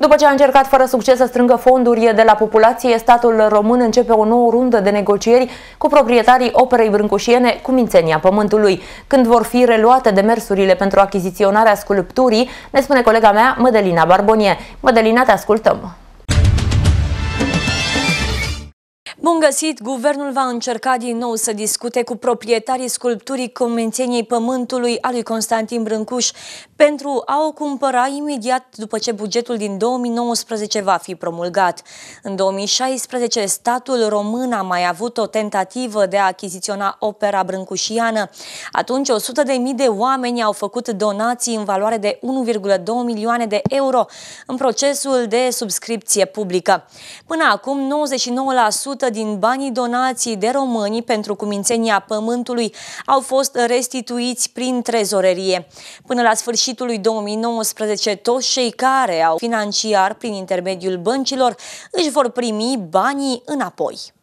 După ce a încercat fără succes să strângă fonduri de la populație, statul român începe o nouă rundă de negocieri cu proprietarii Operei Brâncușiene cu Mințenia Pământului. Când vor fi reluate demersurile pentru achiziționarea sculpturii, ne spune colega mea, Mădelina Barbonie. Mădelina, te ascultăm! Bun găsit! Guvernul va încerca din nou să discute cu proprietarii sculpturii Comențeniei Pământului a lui Constantin Brâncuș pentru a o cumpăra imediat după ce bugetul din 2019 va fi promulgat. În 2016, statul român a mai avut o tentativă de a achiziționa opera brâncușiană. Atunci, 100.000 de, de oameni au făcut donații în valoare de 1,2 milioane de euro în procesul de subscripție publică. Până acum, 99% din banii donații de românii pentru cumințenia pământului au fost restituiți prin trezorerie. Până la sfârșitul lui 2019, toți cei care au financiar prin intermediul băncilor își vor primi banii înapoi.